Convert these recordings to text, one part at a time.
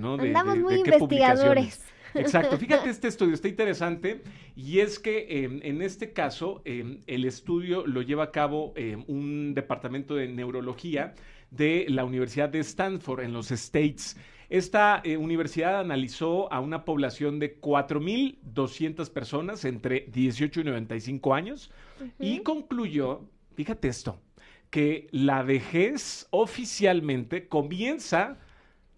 ¿no? De, muy investigadores. Exacto, fíjate este estudio, está interesante y es que em, en este caso em, el estudio lo lleva a cabo em, un departamento de neurología de la Universidad de Stanford en los States. Esta eh, universidad analizó a una población de 4.200 personas entre 18 y 95 años y concluyó, fíjate esto, que la vejez oficialmente comienza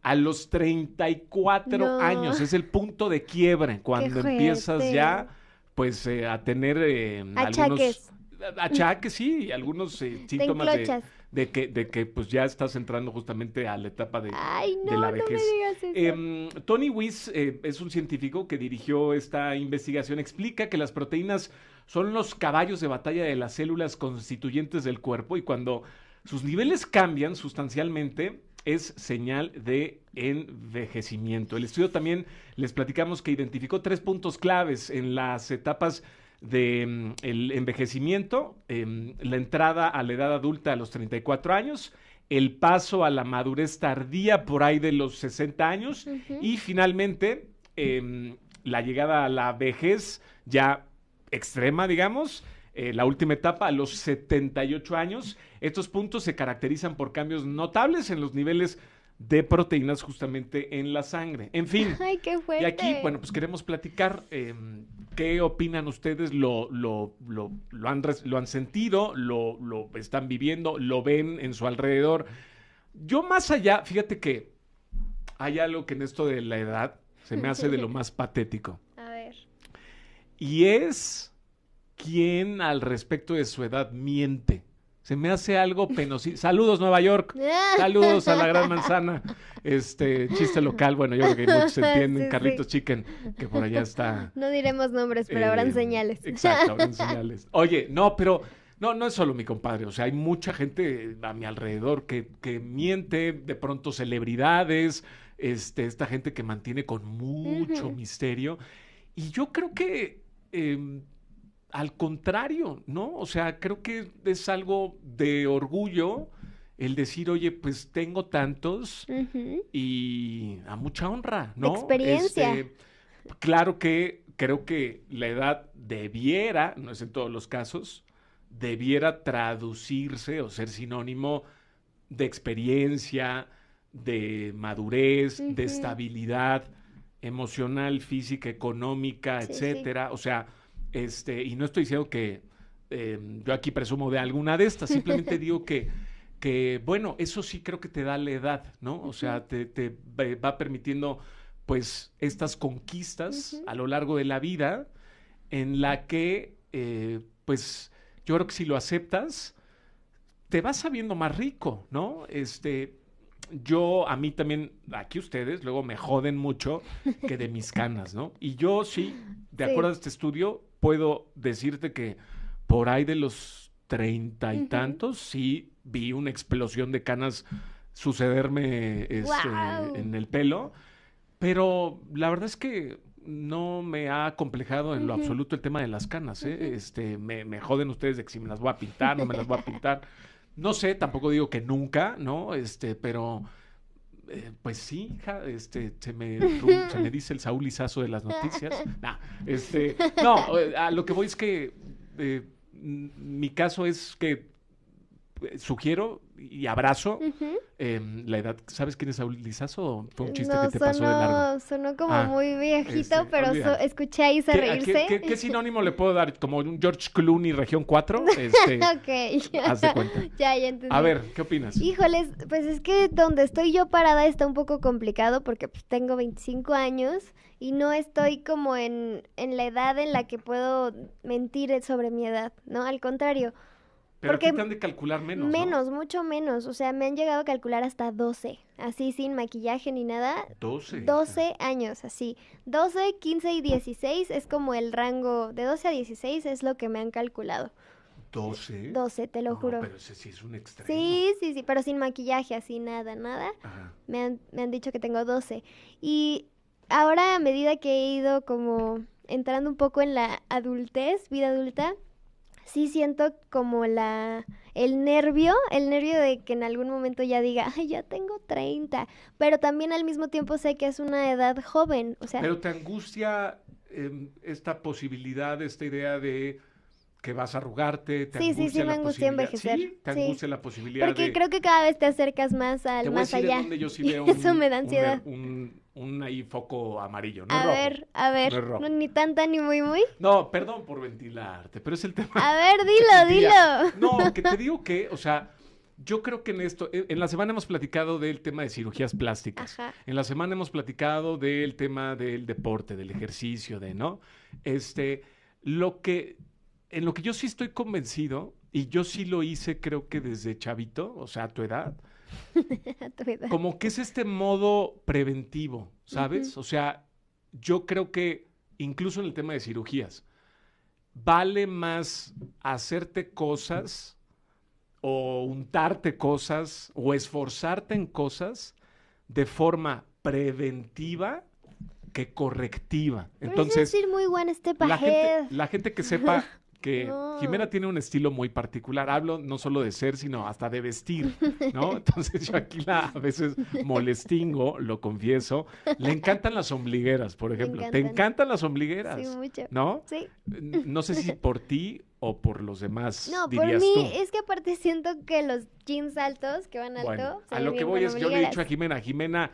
a los 34 cuatro años. Es el punto de quiebre cuando empiezas ya pues eh, a tener eh, achaques. algunos achaques, sí, y algunos eh, síntomas de, que, de que pues ya estás entrando justamente a la etapa de, la vejez. Em, Tony Weiss es un científico que dirigió esta investigación, explica que las proteínas son los caballos de batalla de las células constituyentes del cuerpo y cuando sus niveles cambian sustancialmente, es señal de envejecimiento. El estudio también les platicamos que identificó tres puntos claves en las etapas del mm, el envejecimiento, em, la entrada a la edad adulta a los 34 años, el paso a la madurez tardía por ahí de los 60 años y finalmente em, la llegada a la vejez ya extrema, digamos, eh, la última etapa a los 78 años. Estos puntos se caracterizan por cambios notables en los niveles de proteínas justamente en la sangre. En fin. Y aquí, bueno, pues queremos platicar em, qué opinan ustedes, lo, lo, lo, han, lo han sentido, lo, lo están viviendo, lo ven en su alrededor. Yo más allá, fíjate que hay algo que en esto de la edad se me hace de lo más patético. A ver. Y es quién al respecto de su edad miente. Se me hace algo penosito. Saludos, Nueva York. Saludos a la Gran Manzana. Este chiste local. Bueno, yo creo que muchos entienden. Carlitos Chicken, que por allá está. No diremos nombres, pero habrán eh, señales. Exacto, habrán señales. Oye, no, pero no, no es solo mi compadre. O sea, hay mucha gente a mi alrededor que, miente, de pronto celebridades, este, esta gente que mantiene con mucho misterio. Y yo creo que em, al contrario, ¿no? O sea, creo que es algo de orgullo el decir, oye, pues tengo tantos y a mucha honra, ¿no? Experiencia. Este, claro que creo que la edad debiera, no es en todos los casos, debiera traducirse o ser sinónimo de experiencia, de madurez, de estabilidad emocional, física, económica, etcétera. O sea, este, y no estoy diciendo que em, yo aquí presumo de alguna de estas, simplemente digo que, que, bueno, eso sí creo que te da la edad, ¿no? O sea, te, va permitiendo pues estas conquistas a lo largo de la vida en la que eh, pues yo creo que si lo aceptas te vas sabiendo más rico, ¿no? Este, yo, a mí también, aquí ustedes luego me joden mucho que de mis canas, ¿no? Y yo sí, de acuerdo a este estudio, puedo decirte que por ahí de los treinta y tantos sí vi una explosión de canas sucederme este, en el pelo, pero la verdad es que no me ha complejado en lo absoluto el tema de las canas. ¿eh? este, me, me, joden ustedes de que si me las voy a pintar, no me las voy a pintar. No sé, tampoco digo que nunca, ¿no? Este, pero eh, pues sí, este, se me, me dice el Saúl de las noticias. este, no, eh, a lo que voy es que eh, mi caso es que eh, sugiero y abrazo em, la edad. ¿Sabes quién es Saúl Lizazo? Fue un chiste que te pasó de largo. Sonó como ah, muy viejito, este, pero escuché a Isa reírse. ¿qué, sinónimo le puedo dar? ¿Como un George Clooney región 4? Este, haz de cuenta. ya, ya entendí. A ver, ¿qué opinas? Híjoles, pues es que donde estoy yo parada está un poco complicado porque pues, tengo 25 años y no estoy como en, en la edad en la que puedo mentir sobre mi edad, ¿no? Al contrario. Pero Porque te han de calcular menos. Menos, mucho menos. O sea, me han llegado a calcular hasta 12. Así, sin maquillaje ni nada. 12. 12 años, así. 12, 15 y 16 es como el rango. De 12 a 16 es lo que me han calculado. 12. 12, te lo juro. Pero ese sí es un extremo. Sí, sí, sí, pero sin maquillaje, así, nada, nada. Me, han, me han dicho que tengo 12. Y ahora, a medida que he ido como entrando un poco en la adultez, vida adulta sí siento como la el nervio, el nervio de que en algún momento ya diga, ay, ya tengo 30, pero también al mismo tiempo sé que es una edad joven, o sea... Pero te angustia em, esta posibilidad, esta idea de que vas a arrugarte, te sí, sí, sí, la me angustia envejecer. te angustia la posibilidad Porque creo que cada vez te acercas más al más allá. Eso me da ansiedad. Un, ahí foco amarillo, no A ver, a ver, ni tanta ni muy muy. No, perdón por ventilarte, pero es el tema. A ver, dilo, dilo. No, que te digo que, o sea, yo creo que en esto, e, en la semana hemos platicado del tema de cirugías plásticas. Ajá. En la semana hemos platicado del tema del deporte, del ejercicio, de, ¿no? Este, lo que en lo que yo sí estoy convencido, y yo sí lo hice creo que desde chavito, o sea, a tu edad, como que es este modo preventivo, ¿sabes? O sea, yo creo que incluso en el tema de cirugías, vale más hacerte cosas o untarte cosas o esforzarte en cosas de forma preventiva que correctiva. Entonces, decir muy buena la, gente, la gente que sepa que Jimena tiene un estilo muy particular. Hablo no solo de ser, sino hasta de vestir, ¿no? Entonces yo aquí la a veces molestingo, lo confieso. Le encantan las ombligueras, por ejemplo. ¿Te encantan las ombligueras? Sí, mucho. ¿No? Sí. Mm, no sé si por ti o por los demás. No, por mí es que aparte siento que los jeans altos que van alto. a lo que voy es, yo le he dicho a Jimena, Jimena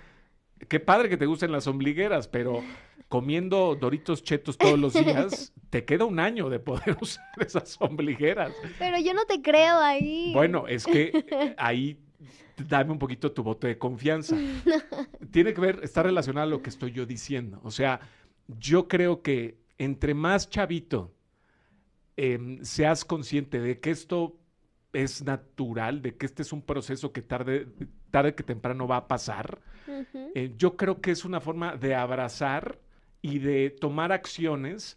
qué padre que te gusten las ombligueras, pero comiendo doritos chetos todos los días, te queda un año de poder usar esas ombligueras. Pero yo no te creo ahí. Bueno, es que ahí dame un poquito tu voto de confianza. Tiene que ver, está relacionado a lo que estoy yo diciendo. O sea, yo creo que entre más chavito em, seas consciente de que esto es natural, de que este es un proceso que tarde, tarde que temprano va a pasar. Eh, yo creo que es una forma de abrazar y de tomar acciones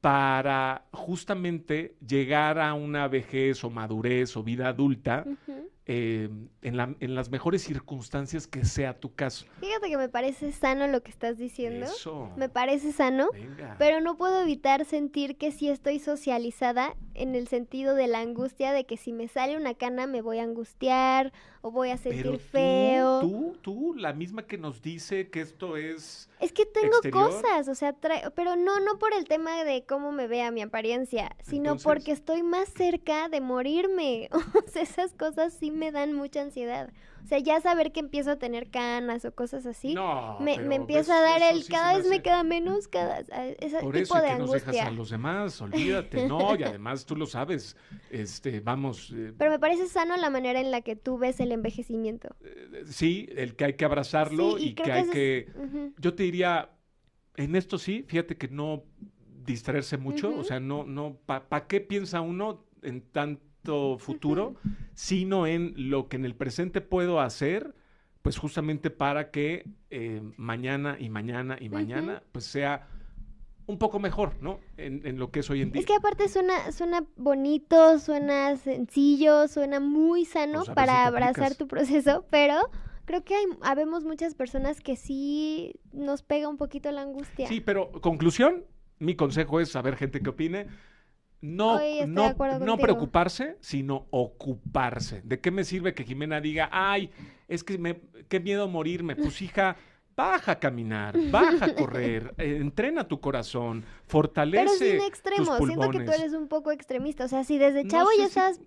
para justamente llegar a una vejez o madurez o vida adulta eh, en, en, las mejores circunstancias que sea tu caso. Fíjate que me parece sano lo que estás diciendo. Me parece sano, pero no puedo evitar sentir que si estoy socializada en el sentido de la angustia de que si me sale una cana me voy a angustiar o voy a sentir feo. Tú, tú, la misma que nos dice que esto es... Es que tengo cosas, o sea, pero no, no por el tema de cómo me vea mi apariencia, sino porque estoy más cerca de morirme. o sea, esas cosas sí me dan mucha ansiedad. O sea, ya saber que empiezo a tener canas o cosas así, me, me, empieza a dar el cada vez me queda menos, cada ese Por eso, que no dejas a los demás, olvídate, no, y además tú lo sabes, este, vamos. Eh, pero me parece sano la manera en la que tú ves el envejecimiento. Eh, sí, el que hay que abrazarlo y, que hay que, yo te diría, en esto sí, fíjate que no distraerse mucho, o sea, no, no, ¿para pa qué piensa uno en tanto futuro, sino en lo que en el presente puedo hacer, pues justamente para que eh, mañana y mañana y mañana, pues sea un poco mejor, ¿no? En, lo que es hoy en día. Es que aparte suena, suena bonito, suena sencillo, suena muy sano pues, para abrazar tu proceso, pero creo que hay, habemos muchas personas que sí nos pega un poquito la angustia. Sí, pero conclusión, mi consejo es saber gente que opine no, no, no, preocuparse, sino ocuparse. ¿De qué me sirve que Jimena diga, ay, es que me, qué miedo morirme? Pues hija, baja a caminar, baja a correr, entrena tu corazón, fortalece. Pero un extremo, siento que tú eres un poco extremista. O sea, si desde chavo ya estás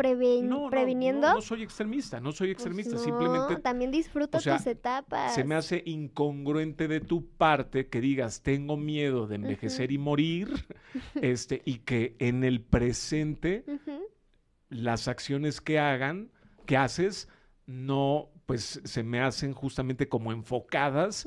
no, previniendo. No, no, soy extremista, no soy pues extremista, simplemente. simplemente. También disfruto o sea, etapas. Se me hace incongruente de tu parte que digas, tengo miedo de envejecer y morir, este, y que en el presente las acciones que hagan, que haces, no pues se me hacen justamente como enfocadas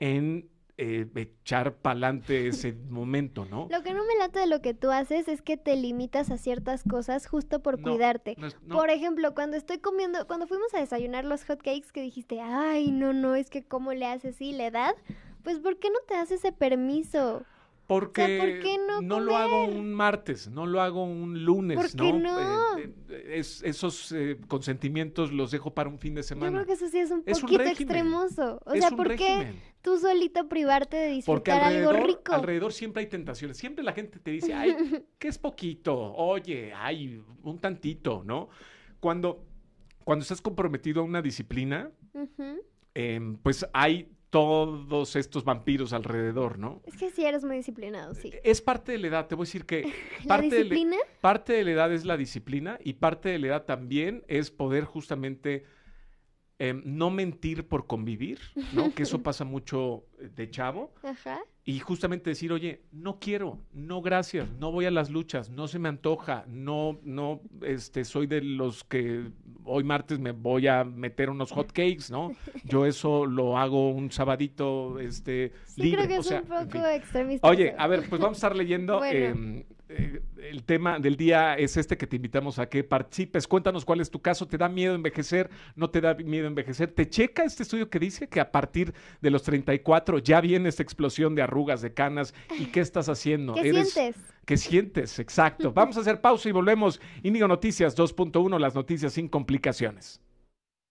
en eh, echar pa'lante ese momento, ¿no? Lo que no me late de lo que tú haces es que te limitas a ciertas cosas justo por cuidarte. Por ejemplo, cuando estoy comiendo, cuando fuimos a desayunar los hotcakes que dijiste, ay, no, no, es que cómo le haces, y la edad, pues ¿por qué no te das ese permiso? Porque ¿por qué no, lo hago un martes, no lo hago un lunes, ¿Por qué ¿no? Eh, eh, es, esos eh, consentimientos los dejo para un fin de semana. Yo creo que eso sí es un poquito extremoso. O sea, ¿por qué tú solito privarte de disfrutar algo rico? Alrededor siempre hay tentaciones. Siempre la gente te dice, ay, ¿qué es poquito, oye, ay, un tantito, ¿no? Cuando, cuando estás comprometido a una disciplina, em, pues hay todos estos vampiros alrededor, ¿no? Es que sí eres muy disciplinado, sí. Eh, es parte de la edad, te voy a decir que... Parte ¿La disciplina? parte de la edad es la disciplina y parte de la edad también es poder justamente em, no mentir por convivir, ¿no? Que eso pasa mucho de chavo. Ajá. Y justamente decir, oye, no quiero, no gracias, no voy a las luchas, no se me antoja, no, no, este, soy de los que hoy martes me voy a meter unos hot cakes, ¿no? Yo eso lo hago un sabadito, este, sí, Creo que es un poco extremista. Oye, a ver, pues vamos a estar leyendo. Em, eh, el tema del día es este que te invitamos a que participes. Cuéntanos cuál es tu caso. ¿Te da miedo envejecer? ¿No te da miedo envejecer? ¿Te checa este estudio que dice que a partir de los 34 ya viene esta explosión de arrugas, de canas? ¿Y qué estás haciendo? ¿Qué sientes? ¿Qué sientes? Exacto. Vamos a hacer pausa y volvemos. Índigo Noticias 2.1, las noticias sin complicaciones.